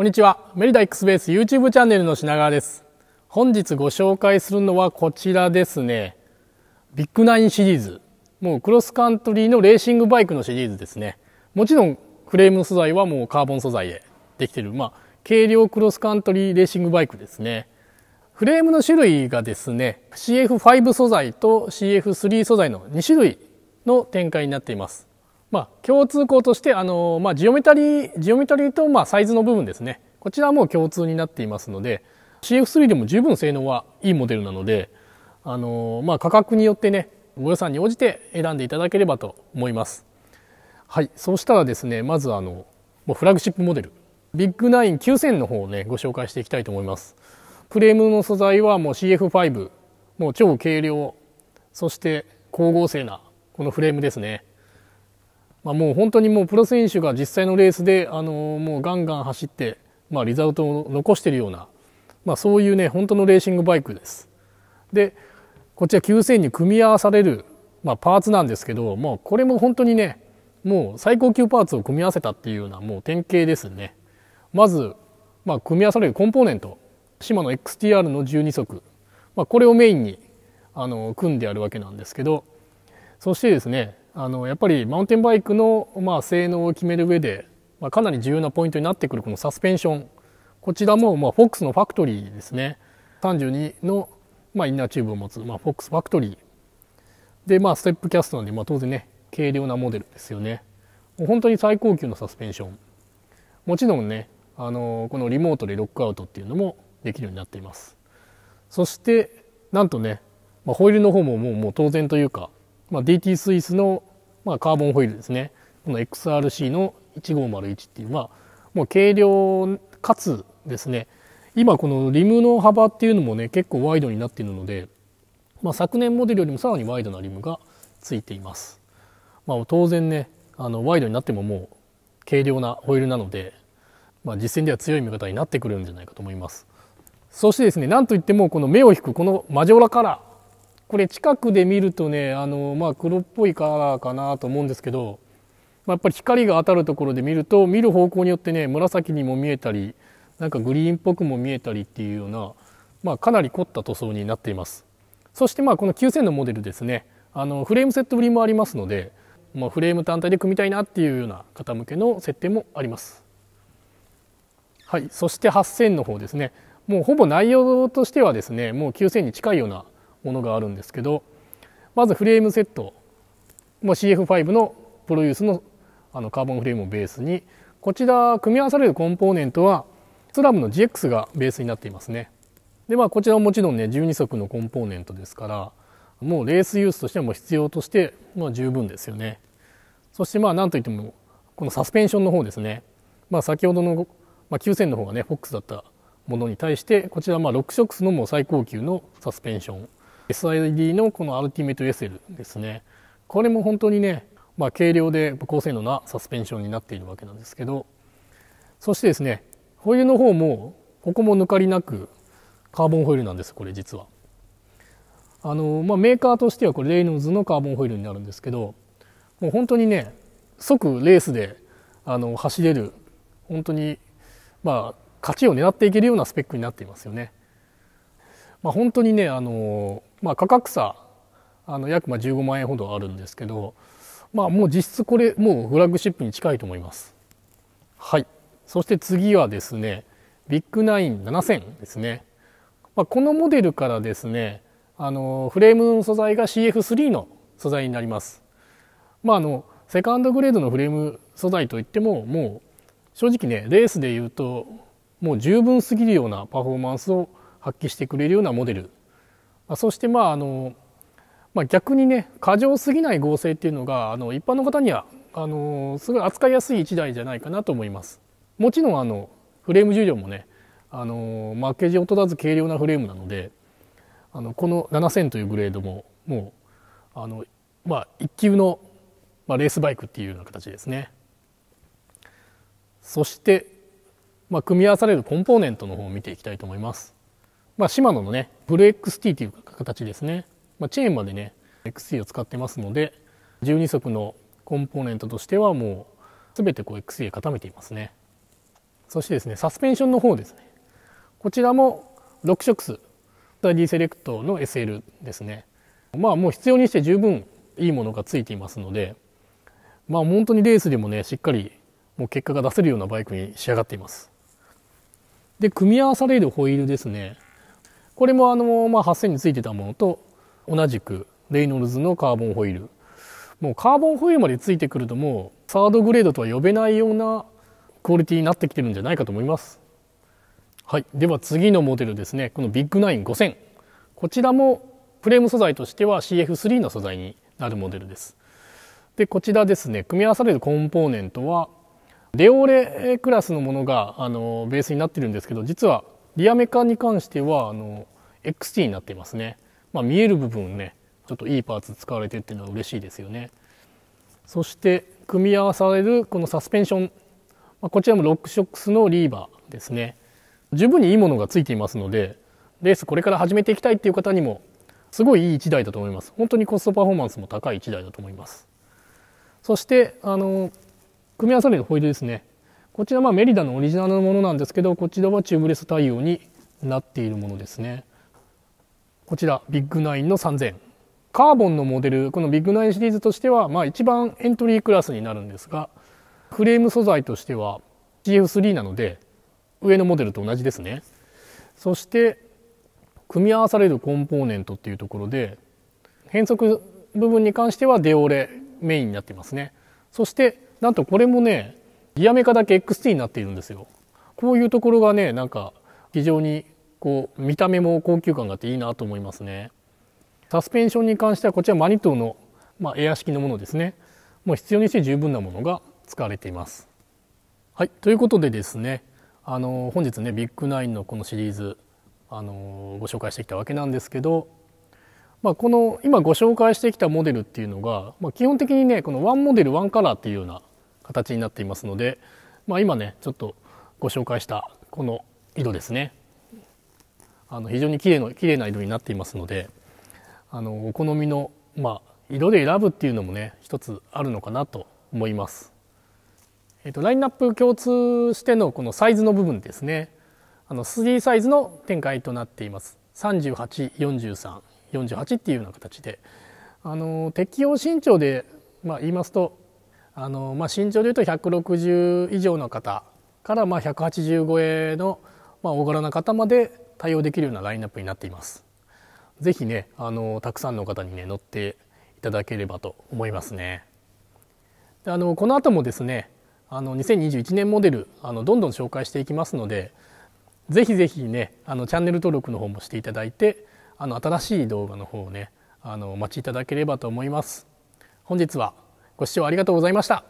こんにちは。メリダ X ベース YouTube チャンネルの品川です。本日ご紹介するのはこちらですね。ビッグナインシリーズ。もうクロスカントリーのレーシングバイクのシリーズですね。もちろんフレーム素材はもうカーボン素材でできてる、まあ、軽量クロスカントリーレーシングバイクですね。フレームの種類がですね、CF5 素材と CF3 素材の2種類の展開になっています。まあ、共通項としてあの、まあ、ジオメタリージオメタリーと、まあ、サイズの部分ですねこちらも共通になっていますので CF3 でも十分性能はいいモデルなのであの、まあ、価格によってねご予算に応じて選んでいただければと思いますはいそうしたらですねまずあのもうフラッグシップモデルビッグン9 0 0 0の方をねご紹介していきたいと思いますフレームの素材はもう CF5 もう超軽量そして光合成なこのフレームですねまあ、もう本当にもうプロ選手が実際のレースで、あのもうガンガン走って、まあ、リザルトを残しているような、まあ、そういうね本当のレーシングバイクです。でこちら9000に組み合わされる、まあ、パーツなんですけどもうこれも本当にねもう最高級パーツを組み合わせたっていうようなもう典型ですね。まず、まあ、組み合わされるコンポーネントシマの XTR の12足、まあ、これをメインにあの組んであるわけなんですけどそしてですねあのやっぱりマウンテンバイクの、まあ、性能を決める上で、まあ、かなり重要なポイントになってくるこのサスペンションこちらも、まあ、フォックスのファクトリーですね32の、まあ、インナーチューブを持つ、まあ、フォックスファクトリーで、まあ、ステップキャストなんで、まあ、当然ね軽量なモデルですよね本当に最高級のサスペンションもちろんねあのこのリモートでロックアウトっていうのもできるようになっていますそしてなんとね、まあ、ホイールの方ももうもう当然というかまあ、DT スイスの、まあ、カーボンホイールですねこの XRC の1501っていうまあもう軽量かつですね今このリムの幅っていうのもね結構ワイドになっているので、まあ、昨年モデルよりもさらにワイドなリムがついています、まあ、当然ねあのワイドになってももう軽量なホイールなので、まあ、実戦では強い見方になってくれるんじゃないかと思いますそしてですねなんといってもこの目を引くこのマジョーラカラーこれ近くで見るとね、あの、まあ、黒っぽいカラーかなと思うんですけど、まあ、やっぱり光が当たるところで見ると、見る方向によってね、紫にも見えたり、なんかグリーンっぽくも見えたりっていうような、まあ、かなり凝った塗装になっています。そしてまあこの9000のモデルですね、あのフレームセット売りもありますので、まあ、フレーム単体で組みたいなっていうような方向けの設定もあります。はい、そして8000の方ですね。もうほぼ内容としてはですねもう9000に近いようなものがあるんですけどまずフレームセット、ま CF5 のプロユースのあのカーボンフレームをベースにこちら組み合わされるコンポーネントはスラムの GX がベースになっていますね。でまあこちらももちろんね12足のコンポーネントですからもうレースユースとしてはもう必要としてまあ十分ですよね。そしてまあなんといってもこのサスペンションの方ですね。まあ先ほどのまあ9000の方がねフォックスだったものに対してこちらまあ6色のもう最高級のサスペンション SID のこのアルティメット SL ですね。これも本当にね、まあ、軽量で高性能なサスペンションになっているわけなんですけど、そしてですね、ホイールの方も、ここも抜かりなくカーボンホイールなんです、これ実は。あの、まあ、メーカーとしてはこれレイノーズのカーボンホイールになるんですけど、もう本当にね、即レースであの走れる、本当に、まあ、勝ちを狙っていけるようなスペックになっていますよね。まあ、本当にね、あのまあ、価格差あの約まあ15万円ほどあるんですけど、まあ、もう実質これもうフラッグシップに近いと思いますはいそして次はですねビッグナイン7000ですね、まあ、このモデルからですねあのフレームの素材が CF3 の素材になりますまああのセカンドグレードのフレーム素材といってももう正直ねレースで言うともう十分すぎるようなパフォーマンスを発揮してくれるようなモデルそしてまああの、まあ、逆にね過剰すぎない合成っていうのがあの一般の方にはあのすごい扱いやすい1台じゃないかなと思います。もちろんあのフレーム重量もねあのージを劣らず軽量なフレームなのであのこの7000というグレードももうあの、まあ、一級の、まあ、レースバイクっていうような形ですね。そして、まあ、組み合わされるコンポーネントの方を見ていきたいと思います。まあ、シマノのね、ブル XT という形ですね。まあ、チェーンまでね、XT を使ってますので、12足のコンポーネントとしてはもう、全てこう XT で固めていますね。そしてですね、サスペンションの方ですね。こちらも6色数、ダィセレクトの SL ですね。まあもう必要にして十分いいものがついていますので、まあ本当にレースでもね、しっかりもう結果が出せるようなバイクに仕上がっています。で、組み合わされるホイールですね。これもあの、まあ、8000についてたものと同じくレイノルズのカーボンホイールもうカーボンホイールまでついてくるともうサードグレードとは呼べないようなクオリティになってきてるんじゃないかと思いますはいでは次のモデルですねこのビッグナイン5000こちらもフレーム素材としては CF3 の素材になるモデルですでこちらですね組み合わされるコンポーネントはレオレクラスのものがあのベースになってるんですけど実はリアメカに関しては、あの、XT になっていますね。まあ、見える部分ね、ちょっといいパーツ使われてっていうのは嬉しいですよね。そして、組み合わされるこのサスペンション。まあ、こちらもロックショックスのリーバーですね。十分にいいものがついていますので、レースこれから始めていきたいっていう方にも、すごいいい1台だと思います。本当にコストパフォーマンスも高い1台だと思います。そして、あの、組み合わされるホイールですね。こちらはメリダのオリジナルのものなんですけどこちらはチューブレス対応になっているものですねこちらビッグナインの3000カーボンのモデルこのビッグナインシリーズとしてはまあ一番エントリークラスになるんですがフレーム素材としては CF3 なので上のモデルと同じですねそして組み合わされるコンポーネントっていうところで変速部分に関してはデオレメインになってますねそしてなんとこれもねギアメカだけ XT になっているんですよこういうところがねなんか非常にこう見た目も高級感があっていいなと思いますねサスペンションに関してはこちらマニトーの、まあ、エア式のものですねもう必要にして十分なものが使われていますはいということでですねあの本日ねビッグナインのこのシリーズあのご紹介してきたわけなんですけど、まあ、この今ご紹介してきたモデルっていうのが、まあ、基本的にねこのワンモデルワンカラーっていうような形になっていますので、まあ、今ねちょっとご紹介したこの色ですねあの非常に綺麗の綺麗な色になっていますのであのお好みの、まあ、色で選ぶっていうのもね一つあるのかなと思います。えーと、とラインナップ共通してのこのサイズの部分ですねあの3サイズの展開となっています384348っていうような形であの適用身長で、まあ、言いますとあの、まあ、身長でいうと160以上の方からまあ180超えのまあ大柄な方まで対応できるようなラインナップになっています。是非ねあのたくさんの方にね乗っていただければと思いますね。あのこの後もですねあの2021年モデルあのどんどん紹介していきますので是非是非ねあのチャンネル登録の方もしていただいてあの新しい動画の方をねあのお待ちいただければと思います。本日はご視聴ありがとうございました。